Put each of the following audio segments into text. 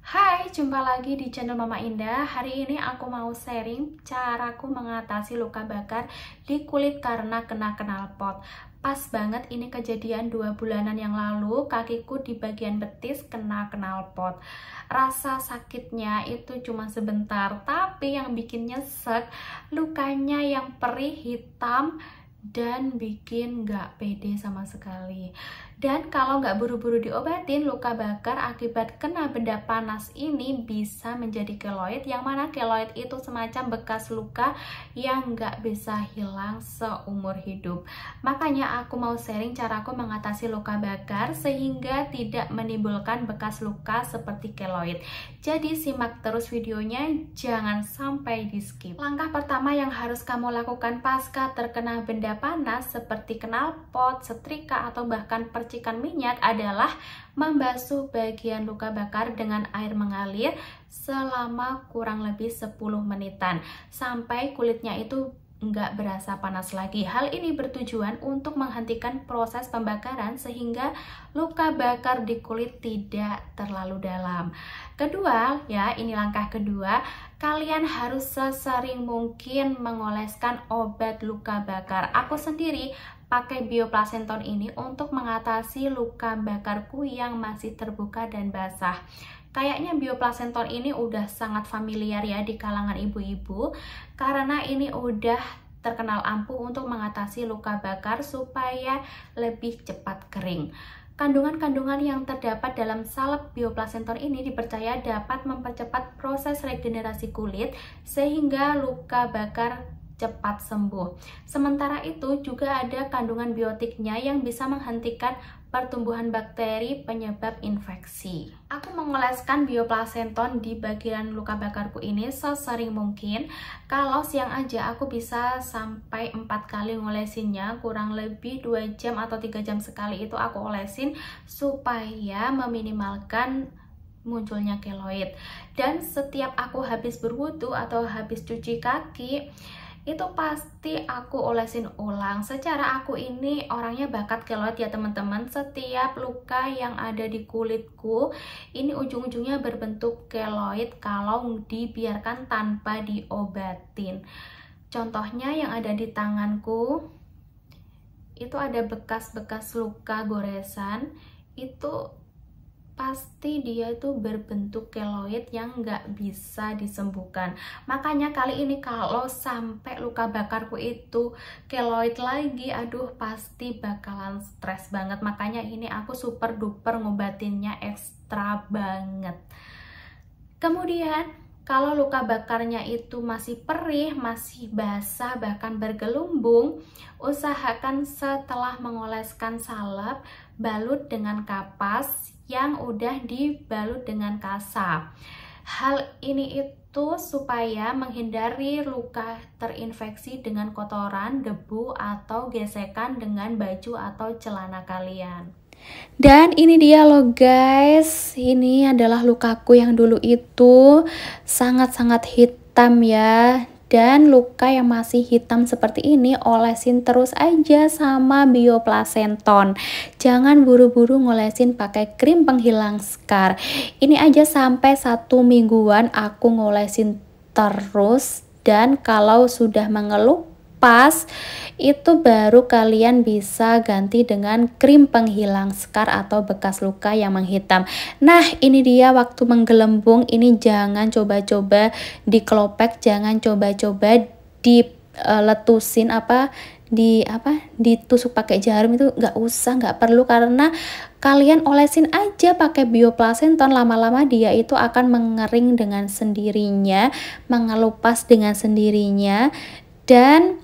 Hai, jumpa lagi di channel Mama Indah Hari ini aku mau sharing caraku mengatasi luka bakar di kulit karena kena knalpot Pas banget ini kejadian dua bulanan yang lalu kakiku di bagian betis kena knalpot Rasa sakitnya itu cuma sebentar Tapi yang bikin nyesek lukanya yang perih hitam dan bikin gak pede sama sekali dan kalau nggak buru-buru diobatin, luka bakar akibat kena benda panas ini bisa menjadi keloid, yang mana keloid itu semacam bekas luka yang nggak bisa hilang seumur hidup. Makanya aku mau sharing caraku mengatasi luka bakar sehingga tidak menimbulkan bekas luka seperti keloid. Jadi simak terus videonya, jangan sampai di skip. Langkah pertama yang harus kamu lakukan pasca terkena benda panas seperti knalpot, setrika, atau bahkan per percikan minyak adalah membasuh bagian luka bakar dengan air mengalir selama kurang lebih 10 menitan sampai kulitnya itu nggak berasa panas lagi. Hal ini bertujuan untuk menghentikan proses pembakaran sehingga luka bakar di kulit tidak terlalu dalam. Kedua, ya ini langkah kedua, kalian harus sesering mungkin mengoleskan obat luka bakar. Aku sendiri pakai bioplasenton ini untuk mengatasi luka bakarku yang masih terbuka dan basah. Kayaknya bioplasenton ini udah sangat familiar ya di kalangan ibu-ibu karena ini udah terkenal ampuh untuk mengatasi luka bakar supaya lebih cepat kering. Kandungan-kandungan yang terdapat dalam salep bioplasenton ini dipercaya dapat mempercepat proses regenerasi kulit sehingga luka bakar cepat sembuh. Sementara itu juga ada kandungan biotiknya yang bisa menghentikan pertumbuhan bakteri penyebab infeksi. Aku mengoleskan bioplasenton di bagian luka bakarku ini sesering mungkin. Kalau siang aja aku bisa sampai 4 kali ngolesinnya, kurang lebih 2 jam atau 3 jam sekali itu aku olesin supaya meminimalkan munculnya keloid. Dan setiap aku habis berwudu atau habis cuci kaki, itu pasti aku olesin ulang secara aku ini orangnya bakat keloid ya teman-teman setiap luka yang ada di kulitku ini ujung-ujungnya berbentuk keloid kalau dibiarkan tanpa diobatin contohnya yang ada di tanganku itu ada bekas-bekas luka goresan itu pasti dia itu berbentuk keloid yang nggak bisa disembuhkan makanya kali ini kalau sampai luka bakarku itu keloid lagi aduh pasti bakalan stres banget makanya ini aku super duper ngobatinnya ekstra banget kemudian kalau luka bakarnya itu masih perih, masih basah, bahkan bergelumbung, usahakan setelah mengoleskan salep, balut dengan kapas yang udah dibalut dengan kasa. Hal ini itu supaya menghindari luka terinfeksi dengan kotoran, debu, atau gesekan dengan baju atau celana kalian. Dan ini dia loh guys, ini adalah lukaku yang dulu itu sangat-sangat hitam ya dan luka yang masih hitam seperti ini olesin terus aja sama bioplasenton jangan buru-buru ngolesin pakai krim penghilang scar ini aja sampai satu mingguan aku ngolesin terus dan kalau sudah mengeluh pas itu baru kalian bisa ganti dengan krim penghilang scar atau bekas luka yang menghitam nah ini dia waktu menggelembung ini jangan coba-coba dikelopek jangan coba-coba di e, letusin apa di apa ditusuk pakai jarum itu nggak usah nggak perlu karena kalian olesin aja pakai bioplasenton lama-lama dia itu akan mengering dengan sendirinya mengelupas dengan sendirinya dan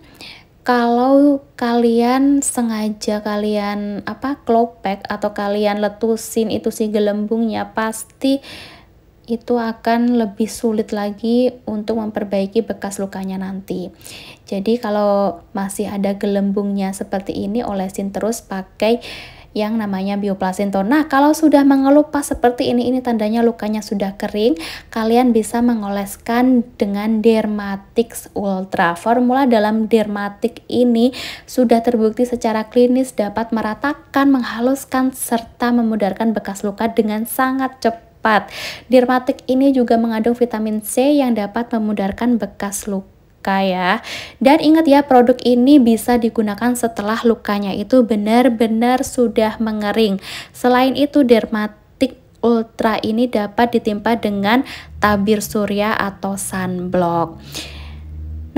kalau kalian sengaja kalian apa klopek atau kalian letusin itu si gelembungnya pasti itu akan lebih sulit lagi untuk memperbaiki bekas lukanya nanti. Jadi kalau masih ada gelembungnya seperti ini olesin terus pakai yang namanya bioplasinton. Nah, kalau sudah mengelupas seperti ini, ini tandanya lukanya sudah kering. Kalian bisa mengoleskan dengan Dermatix Ultra. Formula dalam Dermatix ini sudah terbukti secara klinis dapat meratakan, menghaluskan, serta memudarkan bekas luka dengan sangat cepat Dermatik ini juga mengandung vitamin C yang dapat memudarkan bekas luka luka ya. Dan ingat ya, produk ini bisa digunakan setelah lukanya itu benar-benar sudah mengering. Selain itu, dermatik ultra ini dapat ditimpa dengan tabir surya atau sunblock.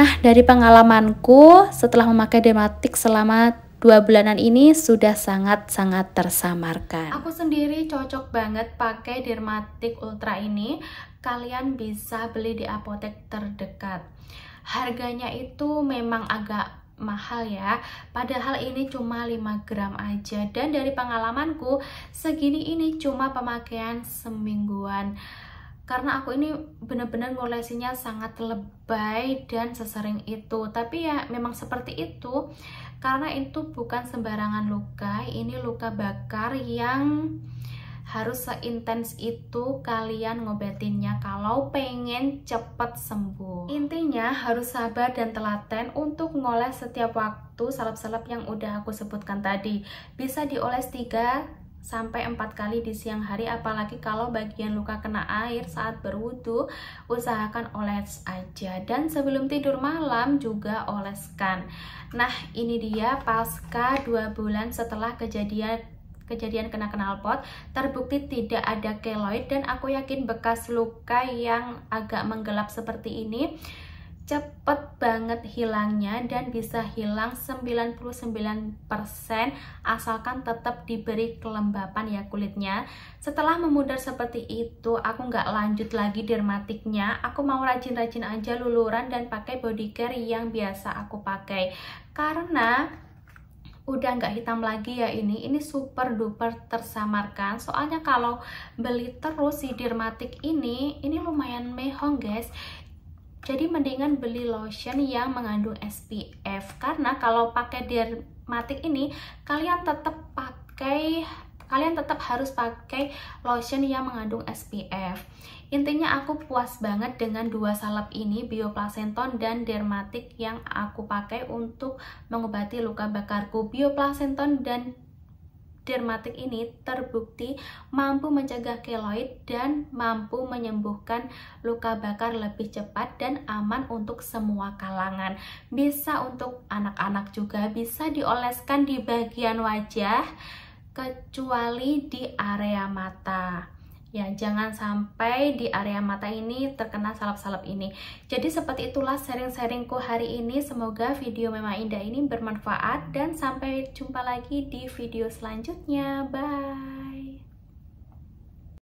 Nah, dari pengalamanku setelah memakai dermatik selama dua bulanan ini sudah sangat-sangat tersamarkan. Aku sendiri cocok banget pakai Dermatik Ultra ini. Kalian bisa beli di apotek terdekat harganya itu memang agak mahal ya padahal ini cuma 5 gram aja dan dari pengalamanku segini ini cuma pemakaian semingguan karena aku ini benar-benar ngolesinya sangat lebay dan sesering itu tapi ya memang seperti itu karena itu bukan sembarangan luka ini luka bakar yang harus seintens itu kalian ngobatinnya kalau pengen cepet sembuh. Intinya harus sabar dan telaten untuk ngoles setiap waktu salep-salep yang udah aku sebutkan tadi. Bisa dioles 3 sampai 4 kali di siang hari apalagi kalau bagian luka kena air saat berwudu usahakan oles aja dan sebelum tidur malam juga oleskan nah ini dia pasca 2 bulan setelah kejadian kejadian kena knalpot terbukti tidak ada keloid dan aku yakin bekas luka yang agak menggelap seperti ini cepet banget hilangnya dan bisa hilang 99% asalkan tetap diberi kelembapan ya kulitnya setelah memudar seperti itu aku nggak lanjut lagi dermatiknya aku mau rajin-rajin aja luluran dan pakai body care yang biasa aku pakai karena udah nggak hitam lagi ya ini ini super duper tersamarkan soalnya kalau beli terus si dermatik ini ini lumayan mehong guys jadi mendingan beli lotion yang mengandung SPF karena kalau pakai dermatik ini kalian tetap pakai kalian tetap harus pakai lotion yang mengandung SPF intinya aku puas banget dengan dua salep ini bioplacenton dan dermatik yang aku pakai untuk mengobati luka bakarku bioplacenton dan dermatik ini terbukti mampu mencegah keloid dan mampu menyembuhkan luka bakar lebih cepat dan aman untuk semua kalangan. Bisa untuk anak-anak juga, bisa dioleskan di bagian wajah kecuali di area mata ya jangan sampai di area mata ini terkena salep-salep ini jadi seperti itulah sharing-sharingku hari ini semoga video memang indah ini bermanfaat dan sampai jumpa lagi di video selanjutnya bye